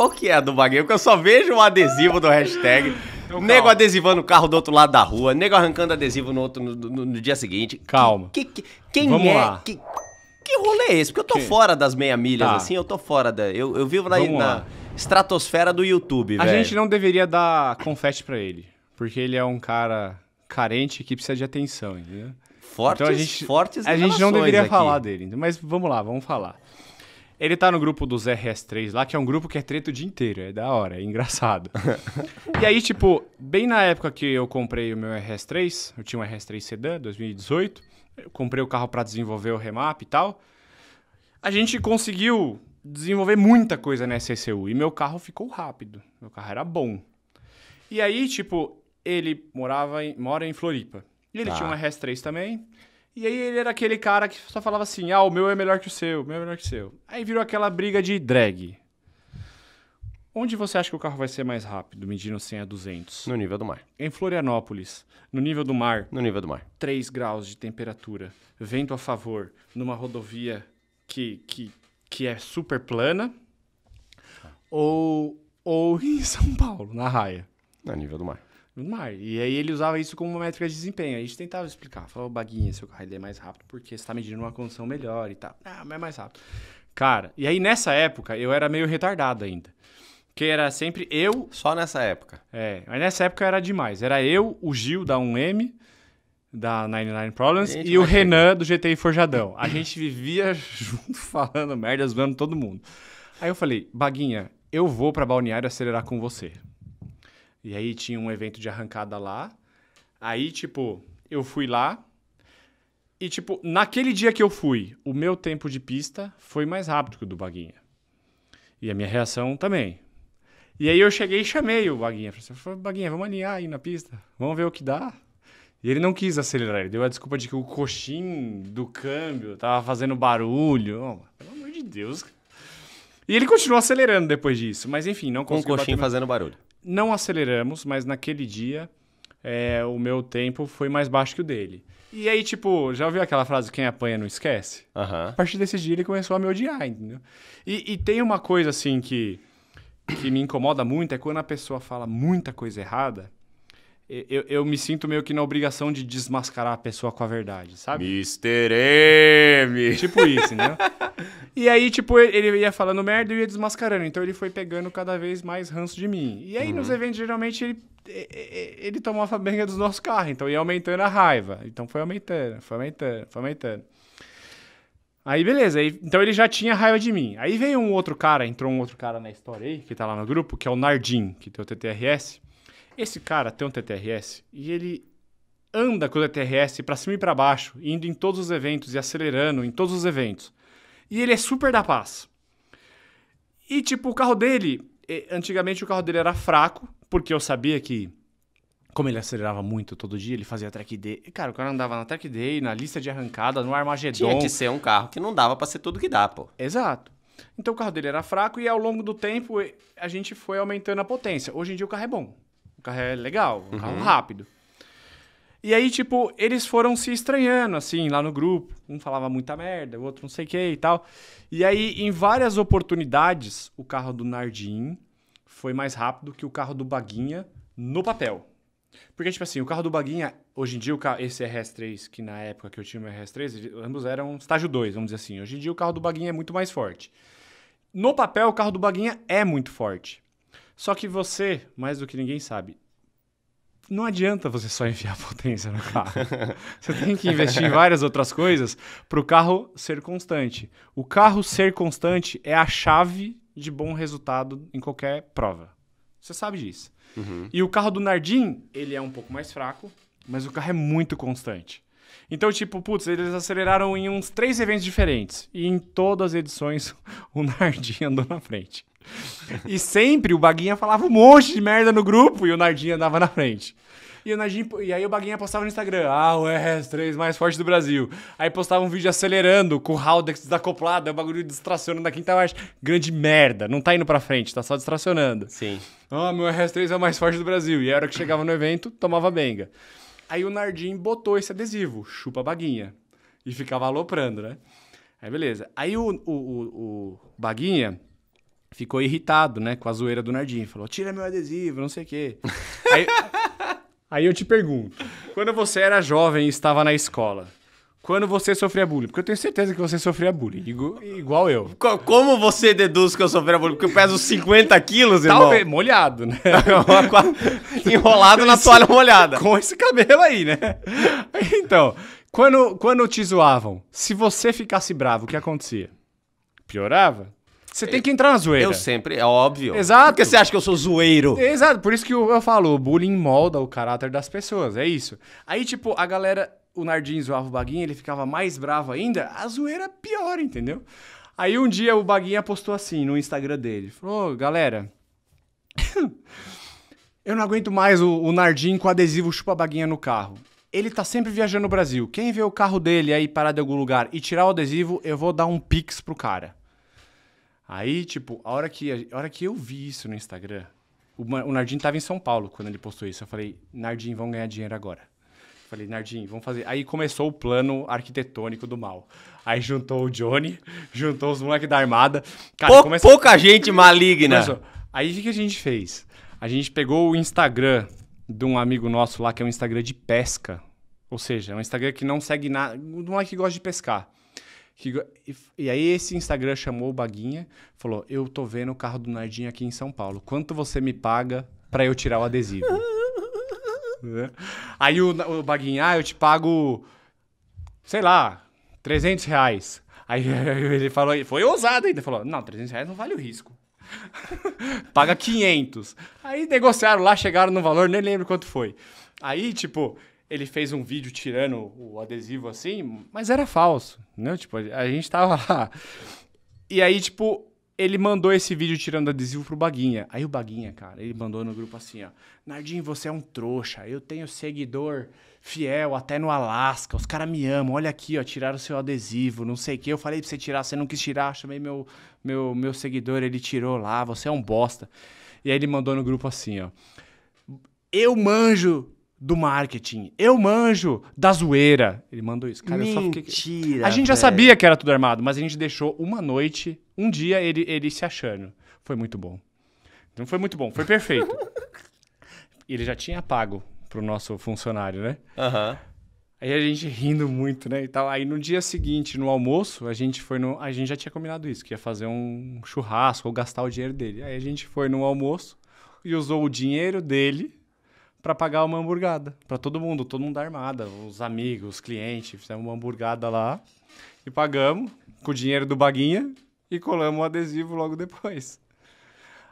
qual que é a do bagulho? Porque eu só vejo o adesivo do hashtag. Então, nego calma. adesivando o carro do outro lado da rua, nego arrancando adesivo no, outro, no, no, no dia seguinte. Calma. Que, que, quem Vamos é? Lá. Que, que rolê é esse? Porque eu tô que... fora das meia milhas, tá. assim, eu tô fora da. Eu, eu vivo na, na estratosfera do YouTube, A gente não deveria dar confete para ele, porque ele é um cara carente que precisa de atenção, entendeu? Fortes, então a gente, fortes A gente não deveria aqui. falar dele, mas vamos lá, vamos falar. Ele tá no grupo dos RS3 lá, que é um grupo que é treta o dia inteiro. É da hora, é engraçado. e aí, tipo, bem na época que eu comprei o meu RS3, eu tinha um RS3 Sedan, 2018. Eu comprei o carro para desenvolver o remap e tal. A gente conseguiu desenvolver muita coisa na SCU e meu carro ficou rápido. Meu carro era bom. E aí, tipo, ele morava em, mora em Floripa. E ele tá. tinha um tá. RS3 também. E aí ele era aquele cara que só falava assim: ah, o meu é melhor que o seu, o meu é melhor que o seu. Aí virou aquela briga de drag. Onde você acha que o carro vai ser mais rápido, medindo 100 a 200? No nível do mar. Em Florianópolis, no nível do mar. No nível do mar. 3 graus de temperatura, vento a favor, numa rodovia que, que, que é super plana. Ou, ou em São Paulo, na raia. No nível do mar no mar. E aí ele usava isso como uma métrica de desempenho. a gente tentava explicar. Falava, Baguinha, seu carro é mais rápido porque você está medindo uma condição melhor e tal. Ah, mas é mais rápido. Cara, e aí nessa época eu era meio retardado ainda. Que era sempre eu. Só nessa época. É, mas nessa época era demais. Era eu, o Gil da 1M, da 99 Problems, e o Renan do GTI Forjadão. A gente vivia junto falando merda, zoando todo mundo. Aí eu falei, Baguinha, eu vou para Balneário acelerar com você. E aí tinha um evento de arrancada lá. Aí, tipo, eu fui lá. E, tipo, naquele dia que eu fui, o meu tempo de pista foi mais rápido que o do Baguinha. E a minha reação também. E aí eu cheguei e chamei o Baguinha. Falei, Baguinha, assim, vamos alinhar aí na pista. Vamos ver o que dá. E ele não quis acelerar. Ele deu a desculpa de que o coxim do câmbio tava fazendo barulho. pelo amor de Deus. E ele continuou acelerando depois disso. Mas enfim, não conseguiu. Com o coxim fazendo barulho não aceleramos, mas naquele dia é, o meu tempo foi mais baixo que o dele. E aí, tipo, já ouviu aquela frase, quem apanha não esquece? Uhum. A partir desse dia ele começou a me odiar, entendeu? E, e tem uma coisa, assim, que, que me incomoda muito, é quando a pessoa fala muita coisa errada eu, eu, me sinto meio que na obrigação de desmascarar a pessoa com a verdade, sabe? Mister M! Tipo isso, né? e aí, tipo, ele ia falando merda e ia desmascarando. Então ele foi pegando cada vez mais ranço de mim. E aí, uhum. nos eventos, geralmente, ele, ele tomava a benga dos nossos carros. Então ia aumentando a raiva. Então foi aumentando, foi aumentando, foi aumentando. Aí, beleza. Aí, então ele já tinha raiva de mim. Aí veio um outro cara, entrou um outro cara na história aí, que tá lá no grupo, que é o Nardim, que tem o TTRS. Esse cara tem um TTRS e ele anda com o TTRS para cima e para baixo, indo em todos os eventos e acelerando em todos os eventos. E ele é super da paz. E tipo, o carro dele, eh, antigamente o carro dele era fraco, porque eu sabia que como ele acelerava muito todo dia, ele fazia track day. Cara, o cara andava na track day, na lista de arrancada, no Armagedon. Tinha que ser um carro que não dava para ser tudo que dá, pô. Exato. Então o carro dele era fraco e ao longo do tempo a gente foi aumentando a potência. Hoje em dia o carro é bom. O carro é legal, um uhum. carro rápido. E aí, tipo, eles foram se estranhando, assim, lá no grupo. Um falava muita merda, o outro não sei o que e tal. E aí, em várias oportunidades, o carro do Nardim foi mais rápido que o carro do Baguinha no papel. Porque, tipo assim, o carro do Baguinha, hoje em dia, o carro, esse RS3, que na época que eu tinha o RS3, ambos eram estágio 2, vamos dizer assim. Hoje em dia, o carro do Baguinha é muito mais forte. No papel, o carro do Baguinha é muito forte. Só que você, mais do que ninguém sabe, não adianta você só enfiar potência no carro. você tem que investir em várias outras coisas para o carro ser constante. O carro ser constante é a chave de bom resultado em qualquer prova. Você sabe disso. Uhum. E o carro do Nardim, ele é um pouco mais fraco, mas o carro é muito constante. Então, tipo, putz, eles aceleraram em uns três eventos diferentes. E em todas as edições, o Nardim andou na frente. E sempre o Baguinha falava um monte de merda no grupo e o Nardinha andava na frente. E, o Nardinha, e aí o Baguinha postava no Instagram, ah, o RS3 mais forte do Brasil. Aí postava um vídeo acelerando com o Haldex desacoplado, é o bagulho distracionando na quinta marcha. Grande merda, não tá indo pra frente, tá só distracionando. Sim. Ah, meu RS3 é o mais forte do Brasil. E a hora que chegava no evento, tomava benga. Aí o Nardim botou esse adesivo, chupa Baguinha. E ficava aloprando, né? Aí beleza. Aí o, o, o, o Baguinha ficou irritado, né, com a zoeira do Nardim. Falou, tira meu adesivo, não sei o quê. aí, aí eu te pergunto, quando você era jovem e estava na escola, quando você sofria bullying? Porque eu tenho certeza que você sofria bullying, igual, eu. Como você deduz que eu sofria bullying? Porque eu peso 50 quilos, irmão? Talvez, molhado, né? Enrolado na toalha molhada. Com esse cabelo aí, né? Então, quando, quando te zoavam, se você ficasse bravo, o que acontecia? Piorava? Você tem que entrar na zoeira. Eu sempre, é óbvio. Exato. Porque você acha que eu sou zoeiro. Exato, por isso que eu, eu falo, o bullying molda o caráter das pessoas, é isso. Aí, tipo, a galera, o Nardinho zoava o Baguinho, ele ficava mais bravo ainda, a zoeira é pior, entendeu? Aí um dia o Baguinha postou assim no Instagram dele, falou, oh, galera, eu não aguento mais o, o Nardinho com adesivo chupa-baguinha no carro ele tá sempre viajando no Brasil. Quem vê o carro dele aí parado em algum lugar e tirar o adesivo, eu vou dar um pix pro cara. Aí, tipo, a hora que, a hora que eu vi isso no Instagram, o, o Nardim tava em São Paulo quando ele postou isso. Eu falei, Nardim, vamos ganhar dinheiro agora. Eu falei, Nardim, vamos fazer. Aí começou o plano arquitetônico do mal. Aí juntou o Johnny, juntou os moleques da armada. Cara, Pou, começou... Pouca gente maligna. Começou. Aí o que, a gente fez? A gente pegou o Instagram de um amigo nosso lá, que é um Instagram de pesca. Ou seja, é um Instagram que não segue nada. Um moleque que gosta de pescar. Que, e, e, aí esse Instagram chamou o Baguinha, falou: Eu tô vendo o carro do Nardinho aqui em São Paulo. Quanto você me paga para eu tirar o adesivo? Né? Aí o, o Baguinha, ah, eu te pago, sei lá, 300 reais. Aí ele falou, foi ousado ainda, falou, não, 300 reais não vale o risco. Paga 500. Aí negociaram lá, chegaram no valor, nem lembro quanto foi. Aí, tipo, ele fez um vídeo tirando o adesivo assim, mas era falso, né? Tipo, a gente tava lá. E aí, tipo, ele mandou esse vídeo tirando adesivo pro Baguinha. Aí o Baguinha, cara, ele mandou no grupo assim, ó. Nardinho, você é um trouxa. Eu tenho seguidor fiel até no Alasca. Os caras me amam. Olha aqui, ó, tiraram seu adesivo, não sei o que. Eu falei pra você tirar, você não quis tirar. Chamei meu, meu, meu seguidor, ele tirou lá. Você é um bosta. E aí ele mandou no grupo assim, ó. Eu manjo do marketing. Eu manjo da zoeira. Ele mandou isso. Cara, Mentira, eu só fiquei... A gente já sabia que era tudo armado, mas a gente deixou uma noite, um dia ele, ele se achando. Foi muito bom. então foi muito bom, foi perfeito. ele já tinha pago pro nosso funcionário, né? Aham. Uhum. Aí a gente rindo muito, né? E tal. Aí no dia seguinte, no almoço, a gente foi no. A gente já tinha combinado isso, que ia fazer um churrasco ou gastar o dinheiro dele. Aí a gente foi no almoço e usou o dinheiro dele para pagar uma hamburgada para todo mundo, todo mundo armada, os amigos, os clientes, fizemos uma hamburgada lá e pagamos com o dinheiro do baguinha e colamos o adesivo logo depois.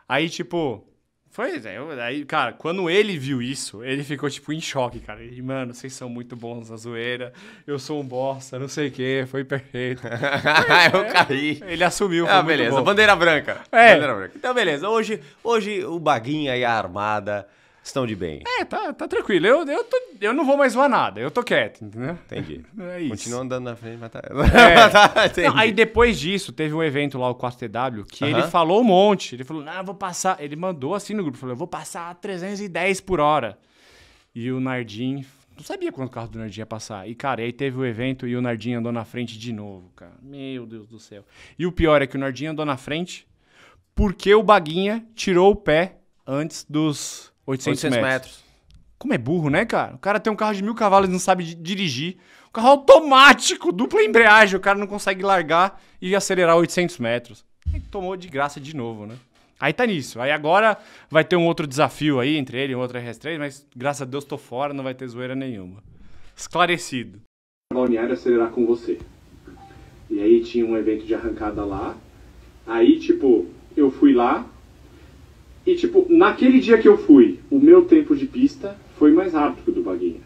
Aí tipo, foi, né, aí, cara, quando ele viu isso, ele ficou tipo em choque, cara. Ele, mano, vocês são muito bons na zoeira. Eu sou um bosta, não sei o quê, foi perfeito. eu é, caí. Ele assumiu, Ah, beleza. Bandeira branca. É. Bandeira branca. Então beleza. Hoje, hoje o baguinha e a armada estão de bem. É, tá, tá tranquilo. Eu, eu, tô, eu não vou mais zoar nada, eu tô quieto, entendeu? Entendi. É isso. Continua andando na frente, mas tá. É. Tá, não, aí depois disso, teve um evento lá, o 4TW, que uh -huh. ele falou um monte. Ele falou, ah, vou passar. Ele mandou assim no grupo, falou, eu vou passar 310 por hora. E o Nardim não sabia quanto o carro do Nardim ia passar. E, cara, aí teve o evento e o Nardim andou na frente de novo, cara. Meu Deus do céu. E o pior é que o Nardim andou na frente porque o Baguinha tirou o pé antes dos 800, 800 metros. metros. Como é burro, né, cara? O cara tem um carro de mil cavalos e não sabe dirigir. O carro automático, dupla embreagem. O cara não consegue largar e acelerar 800 metros. E tomou de graça de novo, né? Aí tá nisso. Aí agora vai ter um outro desafio aí entre ele e um outro RS3, mas graças a Deus tô fora, não vai ter zoeira nenhuma. Esclarecido. Balneário acelerar com você. E aí tinha um evento de arrancada lá. Aí, tipo, eu fui lá, e, tipo, naquele dia que eu fui, o meu tempo de pista foi mais rápido que o do Baguinha.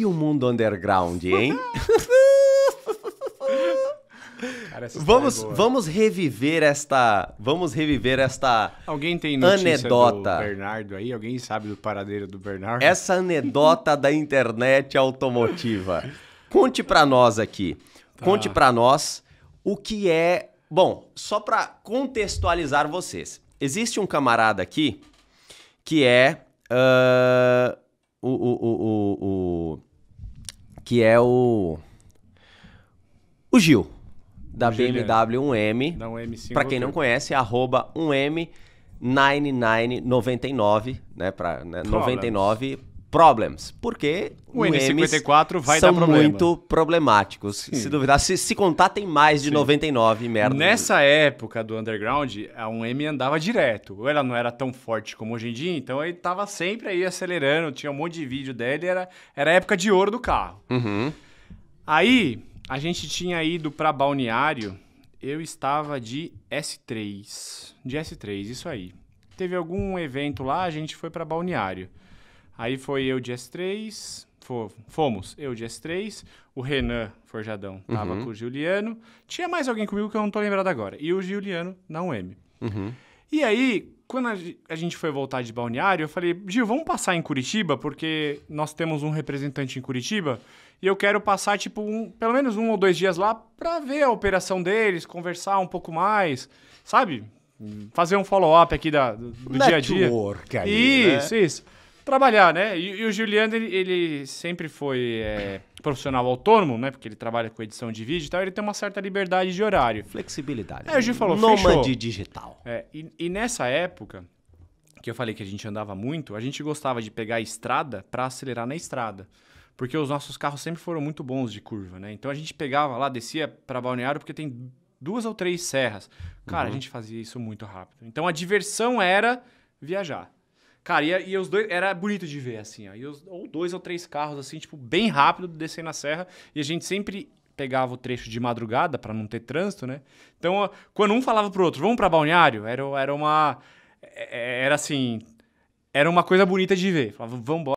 E o mundo underground, hein? Cara, é vamos, é vamos reviver esta. Vamos reviver esta. Alguém tem notícia anedota. do Bernardo aí? Alguém sabe do paradeiro do Bernardo? Essa anedota da internet automotiva. Conte para nós aqui. Tá. Conte para nós o que é. Bom, só para contextualizar vocês. Existe um camarada aqui que é. Uh, o, o, o, o, o que é o. O Gil, da o BMW 1M. Da 1M Pra quem não conhece, é arroba 1M9999, né? Pra, né? 99 problems, porque o N54 vai são dar problema. muito problemáticos. Sim. Se duvidar, se, se contar, tem mais de Sim. 99 merda. Nessa época do underground, a 1M andava direto. Ela não era tão forte como hoje em dia, então ele tava sempre aí acelerando, tinha um monte de vídeo dele, era, era a época de ouro do carro. Uhum. Aí, a gente tinha ido para Balneário, eu estava de S3, de S3, isso aí. Teve algum evento lá, a gente foi para Balneário. Aí foi eu de S3, fomos eu de S3, o Renan Forjadão tava uhum. com o Juliano, tinha mais alguém comigo que eu não tô lembrado agora, e o Juliano na UM. Uhum. E aí, quando a gente foi voltar de balneário, eu falei, Gil, vamos passar em Curitiba, porque nós temos um representante em Curitiba e eu quero passar, tipo, um, pelo menos um ou dois dias lá para ver a operação deles, conversar um pouco mais, sabe? Fazer um follow-up aqui da, do, do dia a dia. Aí, isso, né? isso trabalhar, né? E, e o Juliano, ele, ele sempre foi é, profissional autônomo, né? Porque ele trabalha com edição de vídeo e tal, ele tem uma certa liberdade de horário. Flexibilidade. É, o Gil falou, Nômade digital. É, e, e nessa época, que eu falei que a gente andava muito, a gente gostava de pegar a estrada para acelerar na estrada. Porque os nossos carros sempre foram muito bons de curva, né? Então a gente pegava lá, descia para Balneário, porque tem duas ou três serras. Cara, uhum. a gente fazia isso muito rápido. Então a diversão era viajar. Cara, e, e, os dois. Era bonito de ver, assim, ó. E os, ou dois ou três carros, assim, tipo, bem rápido, descendo a serra. E a gente sempre pegava o trecho de madrugada para não ter trânsito, né? Então, quando um falava pro outro, vamos para Balneário, era, era uma. É, é, era assim. Era uma coisa bonita de ver. Falava, vamos embora.